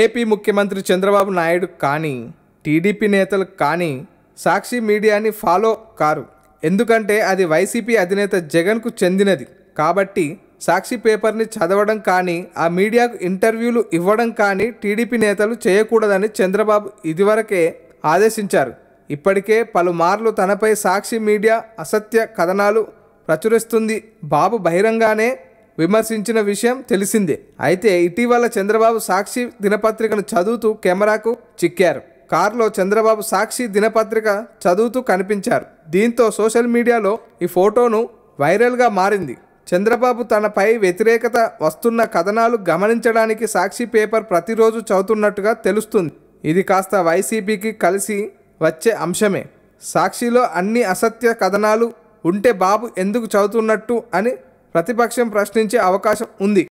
AP ముఖ్యమంత్రి చంద్రబాబు నాయుడు కానీ TDP నేతలు కానీ సాక్షి మీడియాని ఫాలో కారు ఎందుకంటే అది వైసీపీ అధినేత జగన్కు చెందినది కాబట్టి సాక్షి పేపర్ని చదవడం కానీ ఆ మీడియాకు ఇంటర్వ్యూలు ఇవ్వడం కానీ టీడీపీ నేతలు చేయకూడదని చంద్రబాబు ఇదివరకే ఆదేశించారు ఇప్పటికే పలుమార్లు తనపై సాక్షి మీడియా అసత్య కథనాలు ప్రచురిస్తుంది బాబు బహిరంగానే విమర్శించిన విషయం తెలిసిందే అయితే ఇటీవల చంద్రబాబు సాక్షి దినపత్రికను చదువుతూ కెమెరాకు చిక్కారు కారులో చంద్రబాబు సాక్షి దినపత్రిక చదువుతూ కనిపించారు దీంతో సోషల్ మీడియాలో ఈ ఫోటోను వైరల్గా మారింది చంద్రబాబు తనపై వ్యతిరేకత వస్తున్న కథనాలు గమనించడానికి సాక్షి పేపర్ ప్రతిరోజు చదువుతున్నట్టుగా తెలుస్తుంది ఇది కాస్త వైసీపీకి కలిసి వచ్చే అంశమే సాక్షిలో అన్ని అసత్య కథనాలు ఉంటే బాబు ఎందుకు చదువుతున్నట్టు అని ప్రతిపక్షం ప్రశ్నించే అవకాశం ఉంది